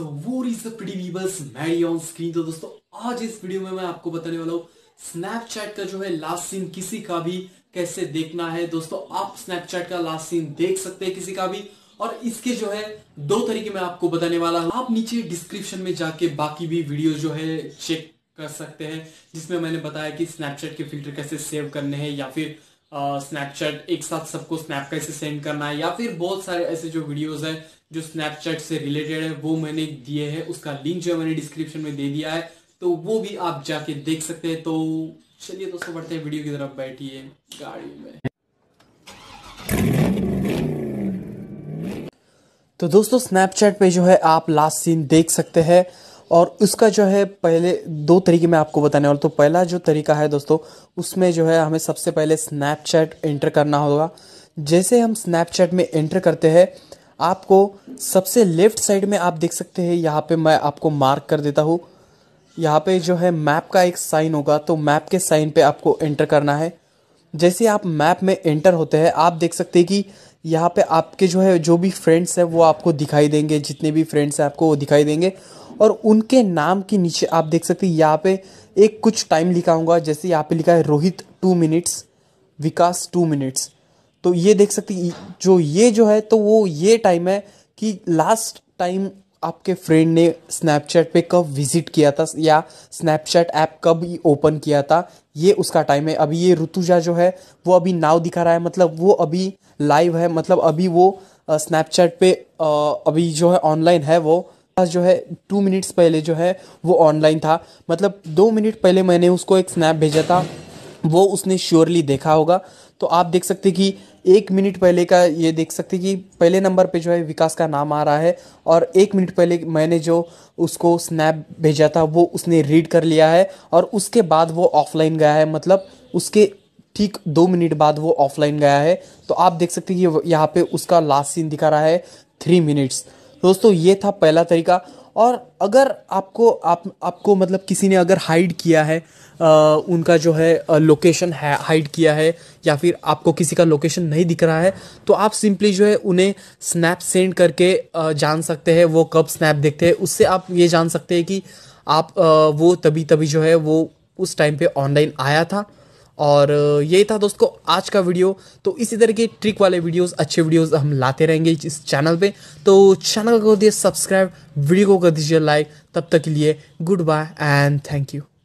on screen तो दोस्तों आज इस वीडियो में मैं आपको बताने वाला हूँ स्नैपचैट का जो है लास्ट सीन किसी का भी कैसे देखना है दोस्तों आप स्नैपचैट का लास्ट सीन देख सकते हैं किसी का भी और इसके जो है दो तरीके मैं आपको बताने वाला हूँ आप नीचे डिस्क्रिप्शन में जाके बाकी भी वीडियो जो है चेक कर सकते हैं जिसमें मैंने बताया कि स्नैपचैट के फिल्टर कैसे सेव करने हैं या फिर स्नैपचैट एक साथ सबको स्नैप कैसे सेंड करना है या फिर बहुत सारे ऐसे जो वीडियोस है जो स्नैपचैट से रिलेटेड है वो मैंने दिए हैं उसका लिंक जो है मैंने डिस्क्रिप्शन में दे दिया है तो वो भी आप जाके देख सकते हैं तो चलिए दोस्तों बढ़ते हैं वीडियो की तरफ बैठिए गाड़ी में तो दोस्तों स्नैपचैट पे जो है आप लास्ट सीन देख सकते हैं और उसका जो है पहले दो तरीके मैं आपको बताने वाला तो पहला जो तरीका है दोस्तों उसमें जो है हमें सबसे पहले स्नैपचैट एंटर करना होगा जैसे हम स्नैपचैट में एंटर करते हैं आपको सबसे लेफ्ट साइड में आप देख सकते हैं यहाँ पे मैं आपको मार्क कर देता हूँ यहाँ पे जो है मैप का एक साइन होगा तो मैप के साइन पे आपको एंटर करना है जैसे आप मैप में एंटर होते हैं आप देख सकते हैं कि यहाँ पे आपके जो है जो भी फ्रेंड्स है वो आपको दिखाई देंगे जितने भी फ्रेंड्स हैं आपको वो दिखाई देंगे और उनके नाम के नीचे आप देख सकते हैं यहाँ पे एक कुछ टाइम लिखा होगा जैसे यहाँ पे लिखा है Rohit two minutes Vikas two minutes तो ये देख सकते जो ये जो है तो वो ये टाइम है कि लास्ट टाइम आपके फ्रेंड ने स्नैपचैट पे कब विजिट किया था या स्नैपचैट ऐप कब ओपन किया था ये उसका टाइम है अभी ये ऋतुजा जो है वो अभी नाव दिखा रहा है मतलब वो अभी लाइव है मतलब अभी वो स्नैपचैट पे अभी जो है ऑनलाइन है वो पास जो है टू मिनट्स पहले जो है वो ऑनलाइन था मतलब दो मिनट पहले मैंने उसको एक स्नैप भेजा था वो उसने श्योरली देखा होगा तो आप देख सकते कि एक मिनट पहले का ये देख सकते कि पहले नंबर पे जो है विकास का नाम आ रहा है और एक मिनट पहले मैंने जो उसको स्नैप भेजा था वो उसने रीड कर लिया है और उसके बाद वो ऑफलाइन गया है मतलब उसके ठीक दो मिनट बाद वो ऑफलाइन गया है तो आप देख सकते कि यहाँ पे उसका लास्ट सीन दिखा रहा है थ्री मिनट्स दोस्तों ये था पहला तरीका और अगर आपको आप आपको मतलब किसी ने अगर हाइड किया है आ, उनका जो है लोकेशन है हाइड किया है या फिर आपको किसी का लोकेशन नहीं दिख रहा है तो आप सिंपली जो है उन्हें स्नैप सेंड करके आ, जान सकते हैं वो कब स्नैप देखते हैं उससे आप ये जान सकते हैं कि आप आ, वो तभी तभी जो है वो उस टाइम पे ऑनलाइन आया था और यही था दोस्तों आज का वीडियो तो इसी तरह के ट्रिक वाले वीडियोस अच्छे वीडियोस हम लाते रहेंगे इस चैनल पे तो चैनल को दिए सब्सक्राइब वीडियो को कर दीजिए लाइक तब तक के लिए good bye and thank you